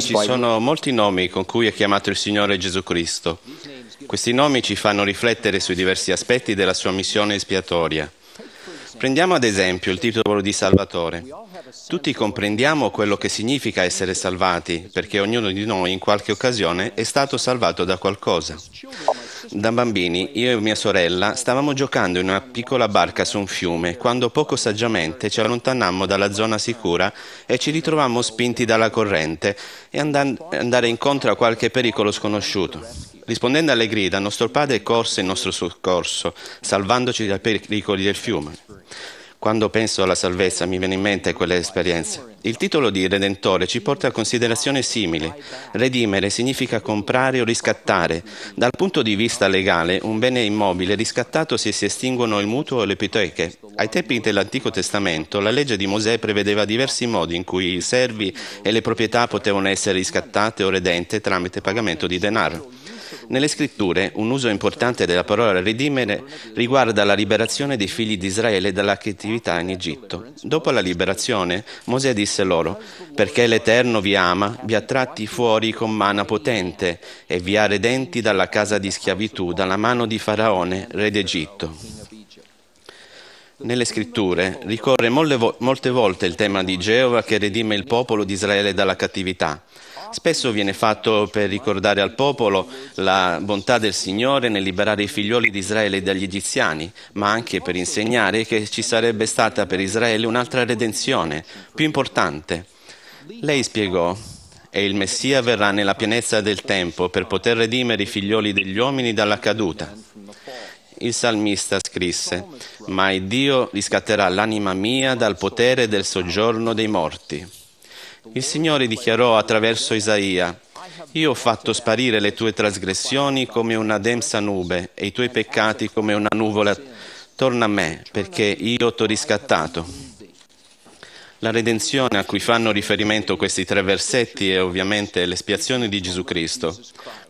Ci sono molti nomi con cui è chiamato il Signore Gesù Cristo. Questi nomi ci fanno riflettere sui diversi aspetti della sua missione espiatoria. Prendiamo ad esempio il titolo di Salvatore. Tutti comprendiamo quello che significa essere salvati, perché ognuno di noi in qualche occasione è stato salvato da qualcosa. Da bambini io e mia sorella stavamo giocando in una piccola barca su un fiume quando poco saggiamente ci allontanammo dalla zona sicura e ci ritrovammo spinti dalla corrente e andare incontro a qualche pericolo sconosciuto. Rispondendo alle grida, nostro padre corse in nostro soccorso, salvandoci dai pericoli del fiume. Quando penso alla salvezza mi viene in mente quelle esperienze. Il titolo di Redentore ci porta a considerazioni simili. Redimere significa comprare o riscattare. Dal punto di vista legale, un bene immobile riscattato se si estinguono il mutuo o le pitoeche. Ai tempi dell'Antico Testamento, la legge di Mosè prevedeva diversi modi in cui i servi e le proprietà potevano essere riscattate o redente tramite pagamento di denaro. Nelle scritture un uso importante della parola redimere riguarda la liberazione dei figli di Israele dalla cattività in Egitto. Dopo la liberazione Mosè disse loro, perché l'Eterno vi ama, vi ha tratti fuori con mana potente e vi ha redenti dalla casa di schiavitù, dalla mano di Faraone, re d'Egitto. Nelle scritture ricorre molte volte il tema di Geova che redime il popolo di Israele dalla cattività. Spesso viene fatto per ricordare al popolo la bontà del Signore nel liberare i figlioli di Israele dagli egiziani, ma anche per insegnare che ci sarebbe stata per Israele un'altra redenzione, più importante. Lei spiegò, e il Messia verrà nella pienezza del tempo per poter redimere i figlioli degli uomini dalla caduta. Il salmista scrisse, ma il Dio riscatterà l'anima mia dal potere del soggiorno dei morti. Il Signore dichiarò attraverso Isaia, io ho fatto sparire le tue trasgressioni come una densa nube e i tuoi peccati come una nuvola. Torna a me, perché io t'ho riscattato. La redenzione a cui fanno riferimento questi tre versetti è ovviamente l'espiazione di Gesù Cristo.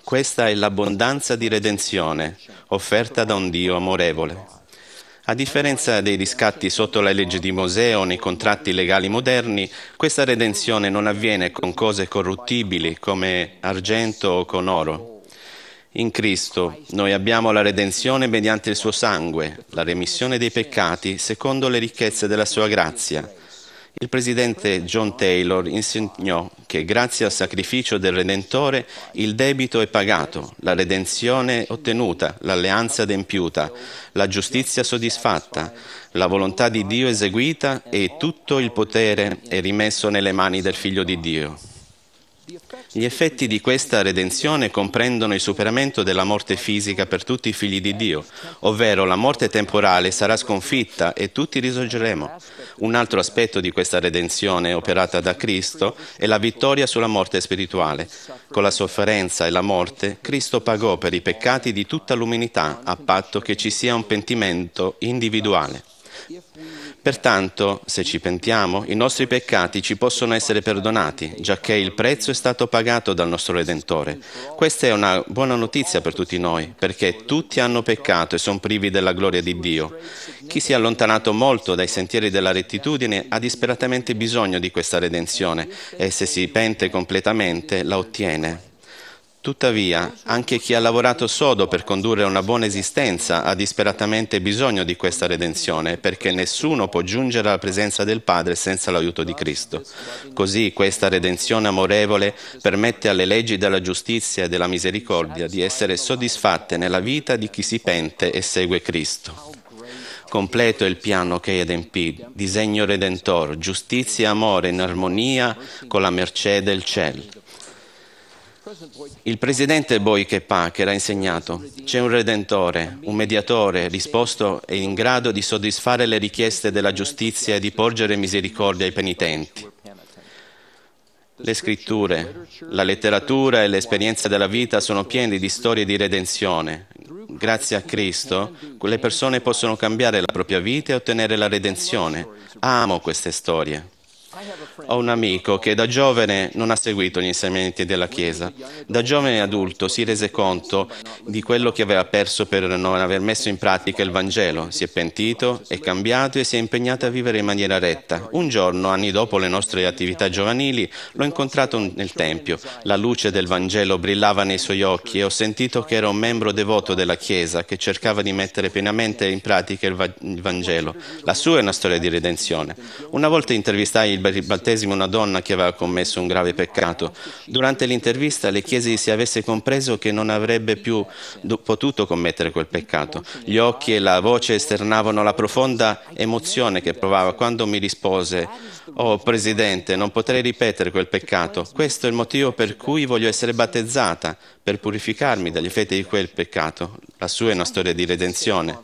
Questa è l'abbondanza di redenzione offerta da un Dio amorevole. A differenza dei riscatti sotto la legge di Mosè o nei contratti legali moderni, questa redenzione non avviene con cose corruttibili come argento o con oro. In Cristo noi abbiamo la redenzione mediante il suo sangue, la remissione dei peccati secondo le ricchezze della sua grazia il presidente John Taylor insegnò che grazie al sacrificio del Redentore il debito è pagato, la redenzione ottenuta, l'alleanza adempiuta, la giustizia soddisfatta, la volontà di Dio eseguita e tutto il potere è rimesso nelle mani del Figlio di Dio. Gli effetti di questa redenzione comprendono il superamento della morte fisica per tutti i figli di Dio, ovvero la morte temporale sarà sconfitta e tutti risorgeremo. Un altro aspetto di questa redenzione operata da Cristo è la vittoria sulla morte spirituale. Con la sofferenza e la morte, Cristo pagò per i peccati di tutta l'umanità, a patto che ci sia un pentimento individuale. Pertanto, se ci pentiamo, i nostri peccati ci possono essere perdonati, giacché il prezzo è stato pagato dal nostro Redentore. Questa è una buona notizia per tutti noi, perché tutti hanno peccato e sono privi della gloria di Dio. Chi si è allontanato molto dai sentieri della rettitudine ha disperatamente bisogno di questa redenzione e se si pente completamente la ottiene. Tuttavia, anche chi ha lavorato sodo per condurre una buona esistenza ha disperatamente bisogno di questa redenzione, perché nessuno può giungere alla presenza del Padre senza l'aiuto di Cristo. Così questa redenzione amorevole permette alle leggi della giustizia e della misericordia di essere soddisfatte nella vita di chi si pente e segue Cristo completo è il piano che edempì, disegno redentor, giustizia e amore in armonia con la mercé del cielo. Il presidente Boyke Packer ha insegnato c'è un redentore, un mediatore disposto e in grado di soddisfare le richieste della giustizia e di porgere misericordia ai penitenti. Le scritture, la letteratura e l'esperienza della vita sono piene di storie di redenzione. Grazie a Cristo, quelle persone possono cambiare la propria vita e ottenere la redenzione. Amo queste storie. Ho un amico che da giovane non ha seguito gli insegnamenti della Chiesa. Da giovane adulto si rese conto di quello che aveva perso per non aver messo in pratica il Vangelo. Si è pentito, è cambiato e si è impegnato a vivere in maniera retta. Un giorno, anni dopo le nostre attività giovanili, l'ho incontrato nel Tempio. La luce del Vangelo brillava nei suoi occhi e ho sentito che era un membro devoto della Chiesa che cercava di mettere pienamente in pratica il Vangelo. La sua è una storia di redenzione. Una volta intervistai il per il battesimo una donna che aveva commesso un grave peccato. Durante l'intervista le chiesi se avesse compreso che non avrebbe più potuto commettere quel peccato. Gli occhi e la voce esternavano la profonda emozione che provava quando mi rispose, Oh Presidente, non potrei ripetere quel peccato. Questo è il motivo per cui voglio essere battezzata per purificarmi dagli effetti di quel peccato. La sua è una storia di redenzione.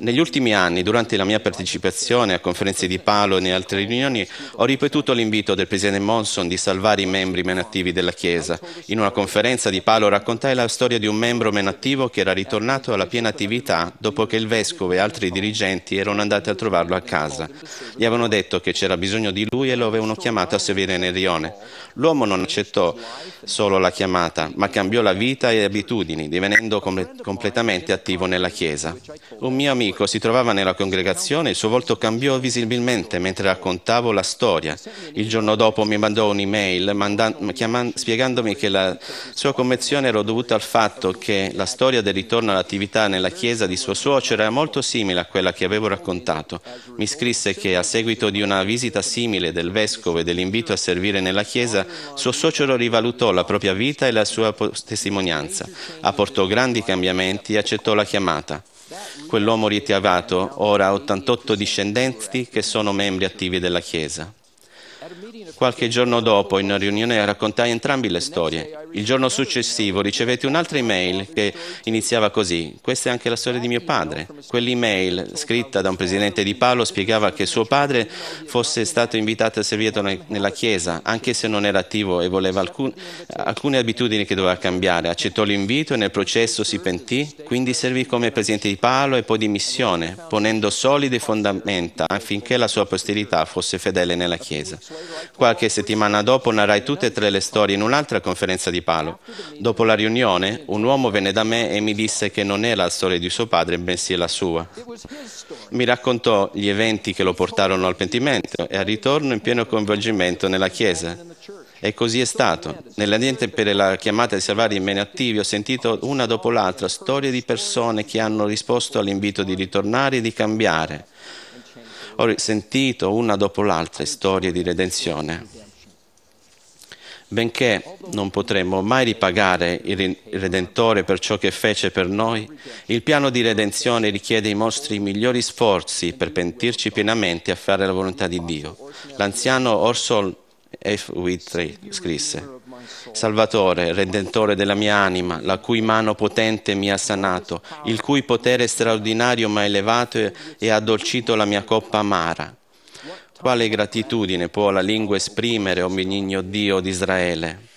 Negli ultimi anni, durante la mia partecipazione a conferenze di Palo e in altre riunioni, ho ripetuto l'invito del presidente Monson di salvare i membri meno attivi della Chiesa. In una conferenza di Palo raccontai la storia di un membro meno attivo che era ritornato alla piena attività dopo che il vescovo e altri dirigenti erano andati a trovarlo a casa. Gli avevano detto che c'era bisogno di lui e lo avevano chiamato a servire nel rione. L'uomo non accettò solo la chiamata, ma cambiò la vita vita e abitudini, divenendo com- completamente attivo nella Chiesa. Un mio amico si trovava nella congregazione e il suo volto cambiò visibilmente mentre raccontavo la storia. Il giorno dopo mi mandò un'email mandan- chiaman- spiegandomi che la sua commozione era dovuta al fatto che la storia del ritorno all'attività nella Chiesa di suo suocero era molto simile a quella che avevo raccontato. Mi scrisse che a seguito di una visita simile del vescovo e dell'invito a servire nella Chiesa, suo suocero rivalutò la propria vita e la sua testimonianza testimonianza, apportò grandi cambiamenti e accettò la chiamata. Quell'uomo riattivato ora ha 88 discendenti che sono membri attivi della Chiesa. Qualche giorno dopo, in una riunione, raccontai entrambi le storie. Il giorno successivo ricevetti un'altra email che iniziava così. Questa è anche la storia di mio padre. Quell'email, scritta da un presidente di Paolo, spiegava che suo padre fosse stato invitato a servire nella chiesa, anche se non era attivo e voleva alcun, alcune abitudini che doveva cambiare. Accettò l'invito e nel processo si pentì, quindi servì come presidente di Paolo e poi di missione, ponendo solide fondamenta affinché la sua posterità fosse fedele nella chiesa. Qualche settimana dopo narrai tutte e tre le storie in un'altra conferenza di Palo. Dopo la riunione, un uomo venne da me e mi disse che non era la storia di suo padre, bensì la sua. Mi raccontò gli eventi che lo portarono al pentimento e al ritorno in pieno coinvolgimento nella Chiesa. E così è stato. Nell'ambiente per la chiamata di salvare i meno attivi ho sentito una dopo l'altra storie di persone che hanno risposto all'invito di ritornare e di cambiare. Ho sentito una dopo l'altra storie di redenzione. Benché non potremmo mai ripagare il Redentore per ciò che fece per noi, il piano di redenzione richiede i nostri migliori sforzi per pentirci pienamente a fare la volontà di Dio. L'anziano Orson F. Whitney scrisse Salvatore, Redentore della mia anima, la cui mano potente mi ha sanato, il cui potere straordinario mi ha elevato e ha addolcito la mia coppa amara. Quale gratitudine può la lingua esprimere, o oh benigno Dio di Israele?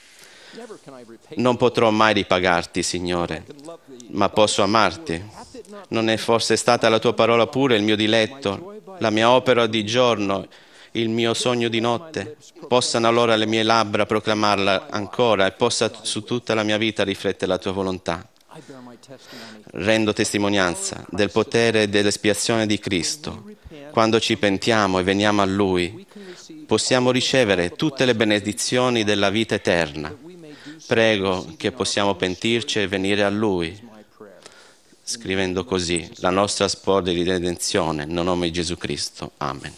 Non potrò mai ripagarti, Signore, ma posso amarti. Non è forse stata la tua parola pure il mio diletto, la mia opera di giorno, il mio sogno di notte, possano allora le mie labbra proclamarla ancora e possa su tutta la mia vita riflettere la tua volontà. Rendo testimonianza del potere dell'espiazione di Cristo. Quando ci pentiamo e veniamo a Lui, possiamo ricevere tutte le benedizioni della vita eterna. Prego che possiamo pentirci e venire a Lui, scrivendo così la nostra sposa di redenzione, nel nome di Gesù Cristo. Amen.